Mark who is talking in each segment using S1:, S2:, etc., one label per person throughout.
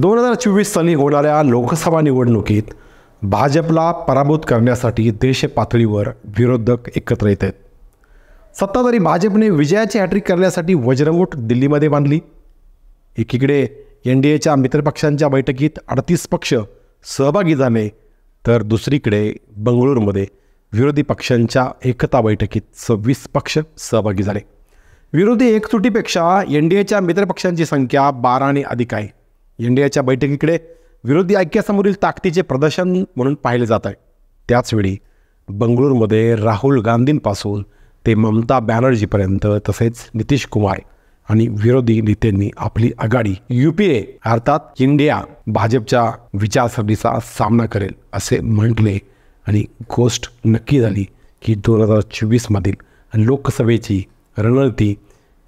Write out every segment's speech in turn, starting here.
S1: दोन हजार चोवीस साली होणाऱ्या लोकसभा निवडणुकीत भाजपला पराभूत करण्यासाठी देश पातळीवर विरोधक एकत्र येत आहेत सत्ताधारी भाजपने विजयाची हॅट्रिक करण्यासाठी वज्रंगोट दिल्लीमध्ये बांधली एकीकडे एन डी एच्या मित्रपक्षांच्या बैठकीत अडतीस पक्ष सहभागी झाले तर दुसरीकडे बंगळुरूमध्ये विरोधी पक्षांच्या एकता बैठकीत सव्वीस पक्ष सहभागी झाले विरोधी एकचुटीपेक्षा एन डी एच्या मित्रपक्षांची संख्या बाराने अधिक आहे इंडियाच्या बैठकीकडे विरोधी ऐक्यासमोरील ताकदीचे प्रदर्शन म्हणून पाहिले जात आहे त्याचवेळी बंगळुरूमध्ये राहुल गांधींपासून ते ममता बॅनर्जीपर्यंत तसेच नितीश कुमार आणि विरोधी नेत्यांनी आपली आघाडी ए अर्थात इंडिया भाजपच्या विचारसरणीचा सामना करेल असे म्हटले आणि गोष्ट नक्की झाली की दोन हजार चोवीसमधील लोकसभेची रणनीती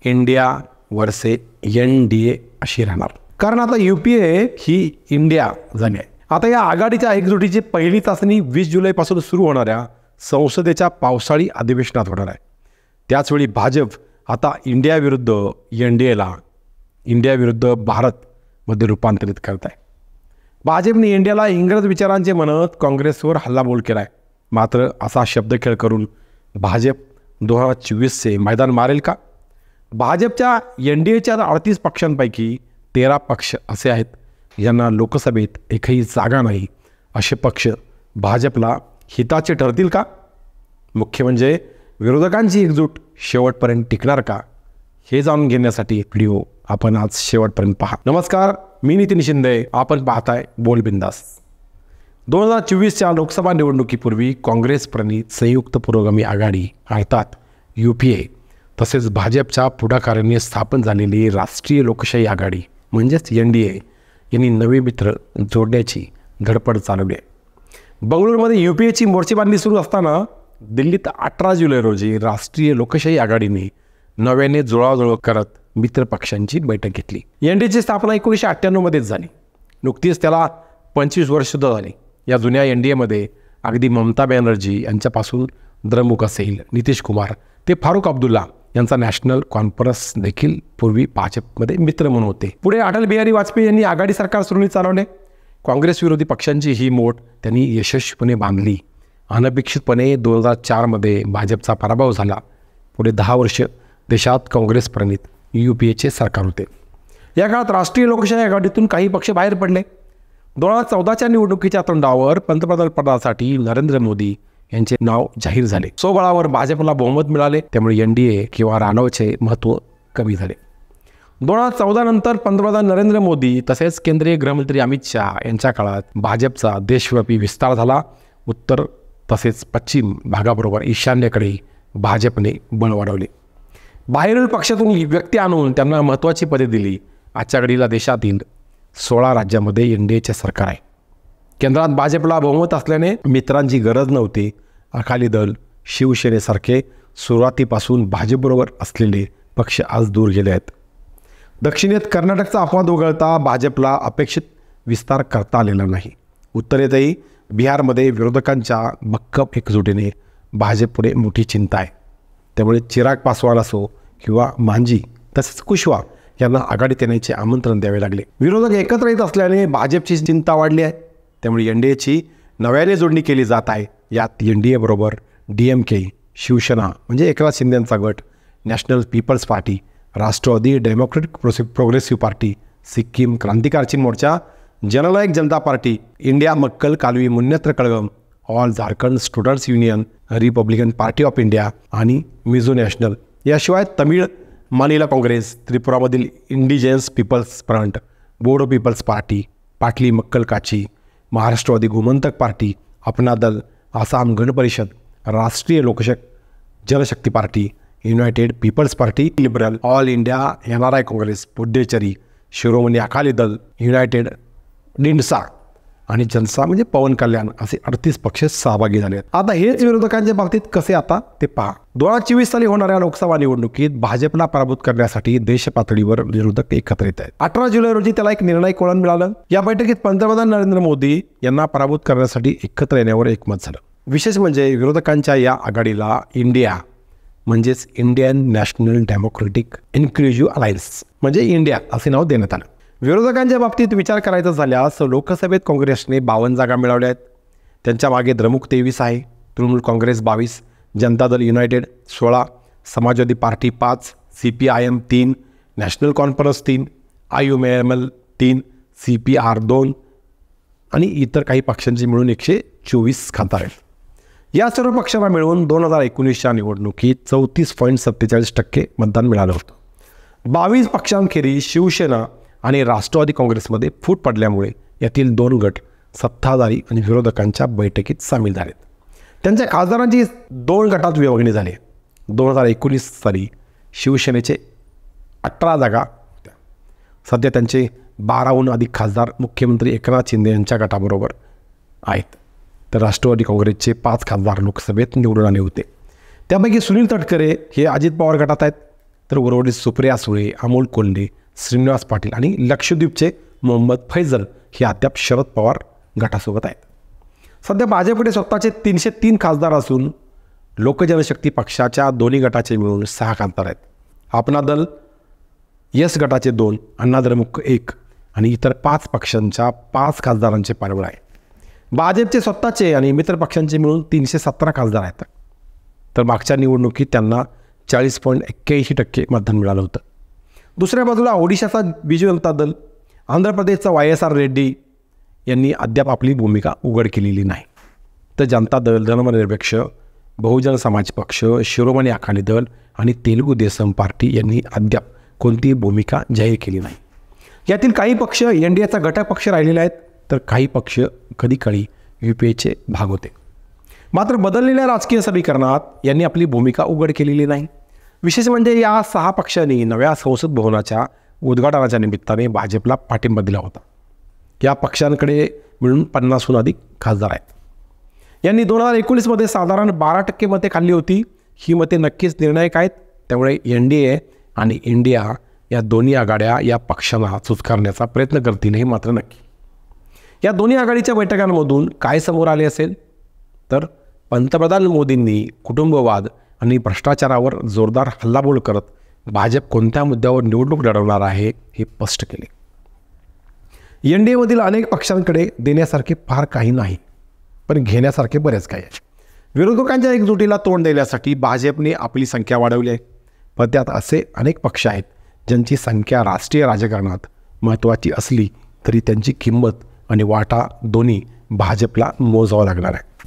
S1: India versus N D A अशी राहणार कारण आता यू पी ए ही इंडिया झाली आहे आता या आघाडीच्या एकजुटीची पहिली चाचणी वीस जुलैपासून सुरू होणाऱ्या संसदेच्या पावसाळी अधिवेशनात होणार आहे त्याचवेळी भाजप आता इंडियाविरुद्ध एन डी एला इंडियाविरुद्ध भारतमध्ये रूपांतरित करत आहे भाजपने इंडियाला इंग्रज विचारांचे म्हणत काँग्रेसवर हल्लाबोल केला आहे मात्र असा शब्दखेळ करून भाजप दोन हजार चोवीसचे मैदान मारेल का भाजपच्या एन डी एच्या अडतीस पक्षांपैकी तेरा पक्ष असे आहेत यांना लोकसभेत एकही जागा नाही असे पक्ष भाजपला हिताचे ठरतील का मुख्य म्हणजे विरोधकांची एकजूट शेवटपर्यंत टिकणार का हे जाणून घेण्यासाठी व्हिडिओ आपण आज शेवटपर्यंत पहा नमस्कार मी नितीन शिंदे आपण पाहताय बोलबिंदास दोन हजार चोवीसच्या लोकसभा निवडणुकीपूर्वी काँग्रेस संयुक्त पुरोगामी आघाडी अर्थात यू पी ए तसेच भाजपच्या पुढाकाराने स्थापन झालेली राष्ट्रीय लोकशाही आघाडी म्हणजेच एन डी ए यांनी नवे मित्र जोडण्याची धडपड चालवली आहे बंगळुरूमध्ये यू पी एची मोर्चेबांधणी सुरू असताना दिल्लीत अठरा जुलै रोजी राष्ट्रीय लोकशाही आघाडीने नव्याने जुळाजुळव करत मित्रपक्षांची बैठक घेतली एन डीची स्थापना एकोणीसशे अठ्ठ्याण्णवमध्येच झाली नुकतीच त्याला पंचवीस सुद्धा झाली या जुन्या एन डी एमध्ये अगदी ममता बॅनर्जी यांच्यापासून द्रमुक असेल नितीश कुमार ते फारुख अब्दुल्ला यांचा नॅशनल कॉन्फरन्स देखील पूर्वी भाजपमध्ये मित्र म्हणून होते पुढे अटल बिहारी वाजपेयी यांनी आघाडी सरकार सुरळीत चालवले काँग्रेस विरोधी पक्षांची ही मोठ त्यांनी यशस्वीपणे बांधली अनपेक्षितपणे दोन हजार चारमध्ये भाजपचा पराभव झाला पुढे दहा वर्ष देशात काँग्रेस प्रणित यू पी एचे सरकार होते या काळात राष्ट्रीय लोकशाही आघाडीतून काही पक्ष बाहेर पडले दोन हजार चौदाच्या निवडणुकीच्या तोंडावर पंतप्रधानपदासाठी नरेंद्र मोदी यांचे नाव जाहीर झाले स्वबळावर भाजपला बहुमत मिळाले त्यामुळे ए किंवा रानवचे महत्त्व कमी झाले दोन हजार चौदा नंतर पंतप्रधान नरेंद्र मोदी तसेच केंद्रीय गृहमंत्री अमित शहा यांच्या काळात भाजपचा देशव्यापी विस्तार झाला उत्तर तसेच पश्चिम भागाबरोबर ईशान्येकडे भाजपने बळ वाढवले बाहेरील पक्षातून व्यक्ती आणून त्यांना महत्त्वाची पदे दिली आजच्या घडीला देशातील सोळा राज्यामध्ये एनडीएचे सरकार आहे केंद्रात भाजपला बहुमत असल्याने मित्रांची गरज नव्हती अकाली दल शिवसेनेसारखे सुरुवातीपासून भाजपबरोबर असलेले पक्ष आज दूर गेले आहेत दक्षिणेत कर्नाटकचा अपवाद वगळता भाजपला अपेक्षित विस्तार करता आलेला नाही उत्तरेतही बिहारमध्ये विरोधकांच्या भक्कम एकजुटीने भाजपपुढे मोठी चिंता आहे त्यामुळे चिराग पासवान असो किंवा मांजी तसेच कुशवा यांना आघाडीत येण्याचे आमंत्रण द्यावे लागले विरोधक एकत्र येत असल्याने भाजपची चिंता वाढली आहे त्यामुळे एन डी एची नव्याने जोडणी केली जात आहे यात एन डी एबरोबर डी एम के शिवसेना म्हणजे एकनाथ शिंदेचा गट national people's party Rashtrawadi democratic प्रोसे प्रोग्रेसिव्ह पार्टी सिक्कीम क्रांतिकारची Morcha Jannayak Janata party India Makkal Kalvi Munnetra Kazhagam all Jharkhand students union republican party of India आणि मिझो नॅशनल याशिवाय तमिळ मानिला काँग्रेस त्रिपुरामधील indigenous people's front Bodo people's party Pattali Makkal काची महाराष्ट्रवादी गोमंतक पार्टी अपना दल आसाम गण परिषद राष्ट्रीय लोकशक Jalshakti party united people's party liberal all India N R I Congress Puducherry Shiromani Akali Dal united डिंडसा आणि जनसा म्हणजे पवन कल्याण असे अडतीस पक्ष सहभागी झाले आहेत आता हेच विरोधकांच्या बाबतीत कसे आता ते पहा दोन हजार चोवीस साली होणाऱ्या लोकसभा निवडणुकीत भाजपला पराभूत करण्यासाठी देश पातळीवर विरोधक एकत्र येत आहेत अठरा जुलै रोजी त्याला एक निर्णायक वळण मिळालं या बैठकीत पंतप्रधान नरेंद्र मोदी यांना पराभूत करण्यासाठी एकत्र येण्यावर एकमत झालं विशेष म्हणजे विरोधकांच्या या आघाडीला इंडिया म्हणजेच Indian national democratic inclusive alliance म्हणजे इंडिया असे नाव देण्यात आलं विरोधकांच्या बाबतीत विचार करायचा झाल्यास लोकसभेत काँग्रेसने बावन्न जागा मिळवल्या आहेत त्यांच्या मागे द्रमुक तेवीस आहे तृणमूल काँग्रेस बावीस जनता दल युनायटेड सोळा समाजवादी पार्टी पाच सी पी आय एम तीन नॅशनल कॉन्फरन्स तीन आय यू एम एल तीन सी पी आर दोन आणि इतर काही पक्षांची मिळून एकशे चोवीस खातार आहेत या सर्व पक्षांना मिळून दोन हजार एकोणीसच्या निवडणुकीत चौतीस पॉईंट सत्तेचाळीस टक्के मतदान मिळालं होतं बावीस पक्षांखेरीज शिवसेना आणि राष्ट्रवादी काँग्रेसमध्ये फूट पडल्यामुळे यातील दोन गट सत्ताधारी आणि विरोधकांच्या बैठकीत सामील झालेत त्यांच्या खासदारांची दोन गटात विभागणी झाली दोन हजार एकोणीस साली शिवसेनेचे अठरा जागा सध्या त्यांचे बाराहून अधिक खासदार मुख्यमंत्री एकनाथ शिंदे यांच्या गटाबरोबर आहेत तर राष्ट्रवादी काँग्रेसचे पाच खासदार लोकसभेत निवडून आले होते त्यापैकी सुनील तटकरे हे अजित पवार गटात आहेत तर उर्वरित सुप्रिया सुळे अमोल कोल्हे श्रीनिवास पाटील आणि लक्षद्वीपचे मोहम्मद फैजल हे अद्याप शरद पवार गटासोबत आहेत सध्या भाजपकडे स्वतःचे तीनशे तीन खासदार असून लोकजनशक्ती पक्षाच्या दोन्ही गटाचे मिळून सहा खासदार आहेत आपना दल यस गटाचे दोन अण्णाद्रमुक एक आणि इतर पाच पक्षांच्या पाच खासदारांचे पाठबळ आहे भाजपचे स्वतःचे आणि मित्र पक्षांचे मिळून तीनशे सतरा खासदार आहेत तर मागच्या निवडणुकीत त्यांना चाळीस पॉईंट एक्क्याऐंशी टक्के मतदान मिळालं होतं दुसऱ्या बाजूला ओडिशाचा बिजू जनता दल आंध्र प्रदेशचा वाय एस आर रेड्डी यांनी अद्याप आपली भूमिका उघड केलेली नाही तर जनता दल धर्मनिरपेक्ष बहुजन समाज पक्ष शिरोमणी अकाली दल आणि तेलुगू देसम पार्टी यांनी अद्याप कोणतीही भूमिका जाहीर केली नाही यातील काही पक्ष एन डी एचा घटक पक्ष राहिलेले आहेत तर काही पक्ष कळी यू पी एचे भाग होते मात्र बदललेल्या राजकीय समीकरणात यांनी आपली भूमिका उघड केलेली नाही विशेष म्हणजे या सहा पक्षांनी नव्या संसद भवनाच्या उद्घाटनाच्या निमित्ताने भाजपला पाठिंबा दिला होता या पक्षांकडे मिळून पन्नासहून अधिक खासदार आहेत यांनी दोन हजार एकोणीसमध्ये साधारण बारा टक्के मते खाल्ली होती ही मते नक्कीच निर्णायक आहेत त्यामुळे एन डी ए आणि इंडिया या दोन्ही आघाड्या या पक्षांना चुचकारण्याचा प्रयत्न करतील हे मात्र नक्की या दोन्ही आघाडीच्या बैठकांमधून काय समोर आले असेल तर पंतप्रधान मोदींनी कुटुंबवाद आणि भ्रष्टाचारावर जोरदार हल्लाबोल करत भाजप कोणत्या मुद्द्यावर निवडणूक लढवणार आहे हे स्पष्ट केले एन डी एमधील अनेक पक्षांकडे देण्यासारखे फार काही नाही पण घेण्यासारखे बरेच काही आहे विरोधकांच्या एकजुटीला तोंड देण्यासाठी भाजपने आपली संख्या वाढवली आहे पण त्यात असे अनेक पक्ष आहेत ज्यांची संख्या राष्ट्रीय राजकारणात महत्त्वाची असली तरी त्यांची किंमत आणि वाटा दोन्ही भाजपला मोजावा लागणार आहे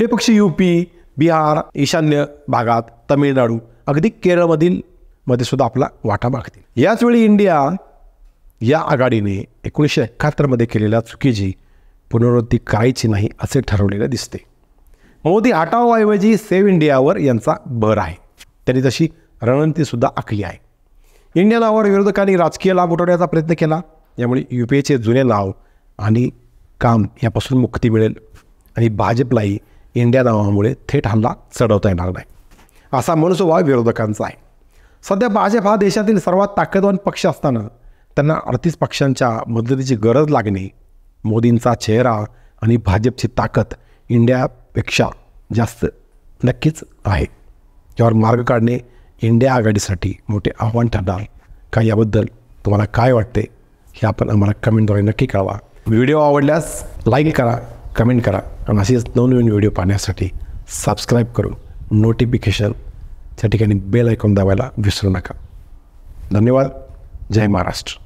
S1: हे पक्ष यू पी बिहार ईशान्य भागात तमिळनाडू अगदी केरळमधील मध्ये सुद्धा आपला वाटा मागतील याचवेळी इंडिया या आघाडीने एकोणीसशे एकाहत्तरमध्ये केलेल्या चुकीची पुनरावृत्ती करायची नाही असे ठरवलेलं दिसते मोदी हटावाऐवजी सेव्ह इंडियावर यांचा भर आहे त्यांनी तशी रणनीतीसुद्धा आखली आहे इंडिया नावावर विरोधकांनी राजकीय लाभ उठवण्याचा प्रयत्न केला यामुळे यू पी एचे जुने नाव आणि काम यापासून मुक्ती मिळेल आणि भाजपलाही इंडिया नावामुळे थेट हल्ला चढवता येणार नाही असा मनसुभाव विरोधकांचा आहे सध्या भाजप हा देशातील सर्वात ताकदवान पक्ष असताना त्यांना अडतीस पक्षांच्या मदतीची गरज लागणे मोदींचा चेहरा आणि भाजपची ताकद इंडियापेक्षा जास्त नक्कीच आहे यावर मार्ग काढणे इंडिया आघाडीसाठी मोठे आव्हान ठरणार का याबद्दल तुम्हाला काय वाटते हे आपण आम्हाला कमेंटद्वारे नक्की कळवा व्हिडिओ आवडल्यास लाईक करा कमेंट करा आणि असेच नवनवीन व्हिडिओ पाहण्यासाठी सबस्क्राईब करून नोटिफिकेशन त्या ठिकाणी बेल ऐकून दाबायला विसरू नका धन्यवाद जय महाराष्ट्र